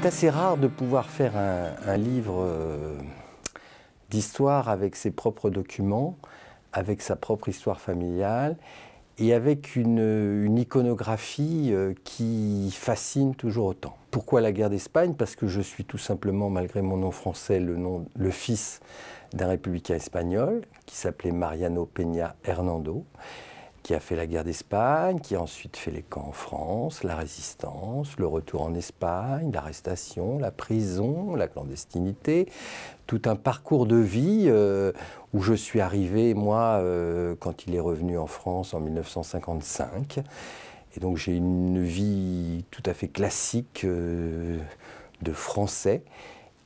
C'est assez rare de pouvoir faire un, livre euh, d'histoire avec ses propres documents, avec sa propre histoire familiale et avec une, iconographie euh, qui fascine toujours autant. Pourquoi la guerre d'Espagne Parce que je suis tout simplement, malgré mon nom français, le, le fils d'un républicain espagnol qui s'appelait Mariano Peña Hernando qui a fait la guerre d'Espagne, qui a ensuite fait les camps en France, la résistance, le retour en Espagne, l'arrestation, la prison, la clandestinité, tout un parcours de vie euh, où je suis arrivé, moi, euh, quand il est revenu en France en 1955. Et donc j'ai une vie tout à fait classique euh, de Français.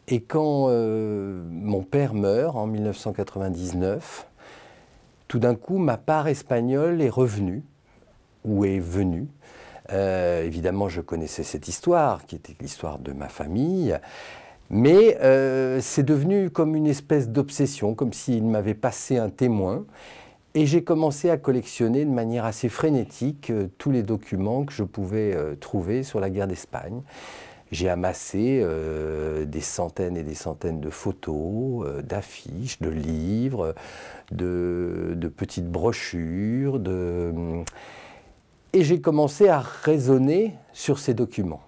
Et quand mon père meurt en 1999, tout d'un coup, ma part espagnole est revenue, ou est venue. Euh, évidemment, je connaissais cette histoire, qui était l'histoire de ma famille, mais euh, c'est devenu comme une espèce d'obsession, comme s'il m'avait passé un témoin. Et j'ai commencé à collectionner de manière assez frénétique euh, tous les documents que je pouvais trouver sur la guerre d'Espagne. J'ai amassé euh, des centaines et des centaines de photos, euh, d'affiches, de livres, de, petites brochures, hum, et j'ai commencé à raisonner sur ces documents.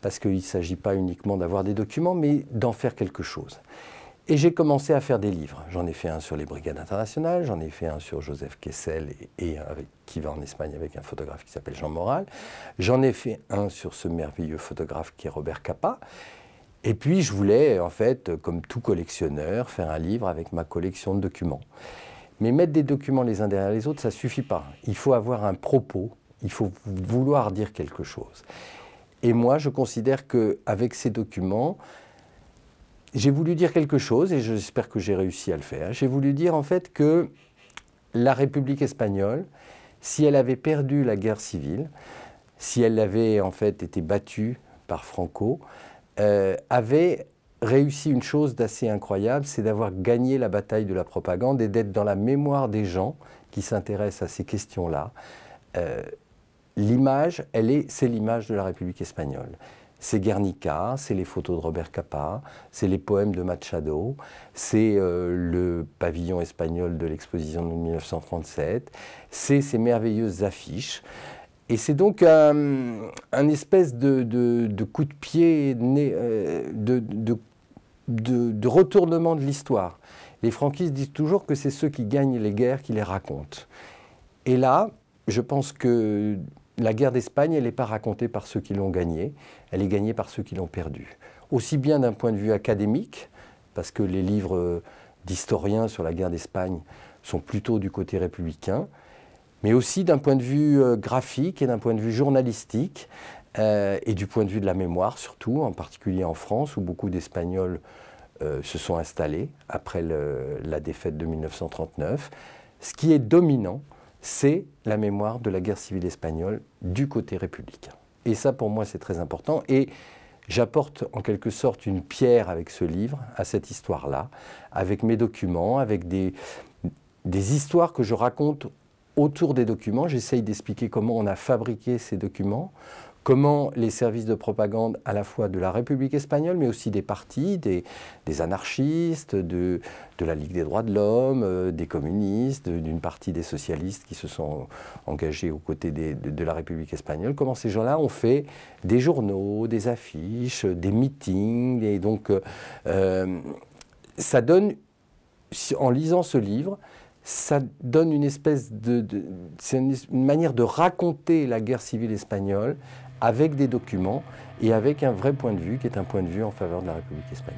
Parce qu'il ne s'agit pas uniquement d'avoir des documents, mais d'en faire quelque chose. Et j'ai commencé à faire des livres. J'en ai fait un sur les brigades internationales, j'en ai fait un sur Joseph Kessel et, qui va en Espagne avec un photographe qui s'appelle Jean Moral. J'en ai fait un sur ce merveilleux photographe qui est Robert Capa. Et puis je voulais, en fait, comme tout collectionneur, faire un livre avec ma collection de documents. Mais mettre des documents les uns derrière les autres, ça ne suffit pas. Il faut avoir un propos, il faut vouloir dire quelque chose. Et moi, je considère qu'avec ces documents, j'ai voulu dire quelque chose, et j'espère que j'ai réussi à le faire. J'ai voulu dire en fait que la République espagnole, si elle avait perdu la guerre civile, si elle avait en fait été battue par Franco, euh, avait réussi une chose d'assez incroyable, c'est d'avoir gagné la bataille de la propagande et d'être dans la mémoire des gens qui s'intéressent à ces questions-là. Euh, l'image, elle est, c'est l'image de la République espagnole. C'est Guernica, c'est les photos de Robert Capa, c'est les poèmes de Machado, c'est euh, le pavillon espagnol de l'exposition de 1937, c'est ces merveilleuses affiches. Et c'est donc un, espèce de, coup de pied, euh, de retournement de l'histoire. Les franquistes disent toujours que c'est ceux qui gagnent les guerres qui les racontent. Et là, je pense que la guerre d'Espagne, elle n'est pas racontée par ceux qui l'ont gagnée, elle est gagnée par ceux qui l'ont perdue. Aussi bien d'un point de vue académique, parce que les livres d'historiens sur la guerre d'Espagne sont plutôt du côté républicain, mais aussi d'un point de vue euh, graphique et d'un point de vue journalistique, euh, et du point de vue de la mémoire surtout, en particulier en France, où beaucoup d'Espagnols euh, se sont installés après la défaite de 1939. Ce qui est dominant, c'est la mémoire de la guerre civile espagnole du côté républicain. Et ça, pour moi, c'est très important. Et j'apporte en quelque sorte une pierre avec ce livre, à cette histoire-là, avec mes documents, avec des, des histoires que je raconte autour des documents. J'essaye d'expliquer comment on a fabriqué ces documents, comment les services de propagande à la fois de la République espagnole, mais aussi des partis, des, anarchistes, de, la Ligue des droits de l'homme, euh, des communistes, d'une partie des socialistes qui se sont engagés aux côtés de, la République espagnole, comment ces gens-là ont fait des journaux, des affiches, des meetings, et donc euh, euh, ça donne, en lisant ce livre, ça donne une espèce de, c'est une, manière de raconter la guerre civile espagnole avec des documents et avec un vrai point de vue qui est un point de vue en faveur de la République espagnole.